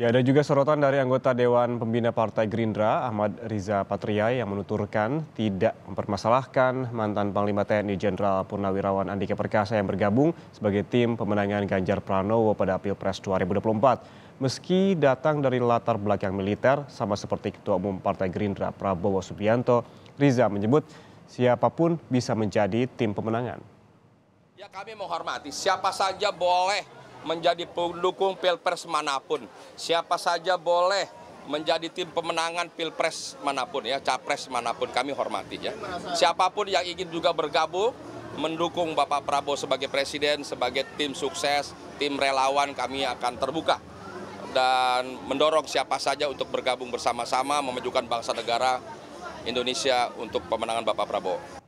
Ya, ada juga sorotan dari anggota Dewan Pembina Partai Gerindra, Ahmad Riza Patria, yang menuturkan tidak mempermasalahkan mantan Panglima TNI Jenderal Purnawirawan Andika Perkasa yang bergabung sebagai tim pemenangan Ganjar Pranowo pada Pilpres 2024. Meski datang dari latar belakang militer, sama seperti Ketua Umum Partai Gerindra Prabowo Subianto, Riza menyebut siapapun bisa menjadi tim pemenangan. Ya kami menghormati siapa saja boleh menjadi pendukung pilpres manapun. Siapa saja boleh menjadi tim pemenangan pilpres manapun ya, capres manapun kami hormati ya. Siapapun yang ingin juga bergabung mendukung Bapak Prabowo sebagai presiden, sebagai tim sukses, tim relawan kami akan terbuka dan mendorong siapa saja untuk bergabung bersama-sama memajukan bangsa negara Indonesia untuk pemenangan Bapak Prabowo.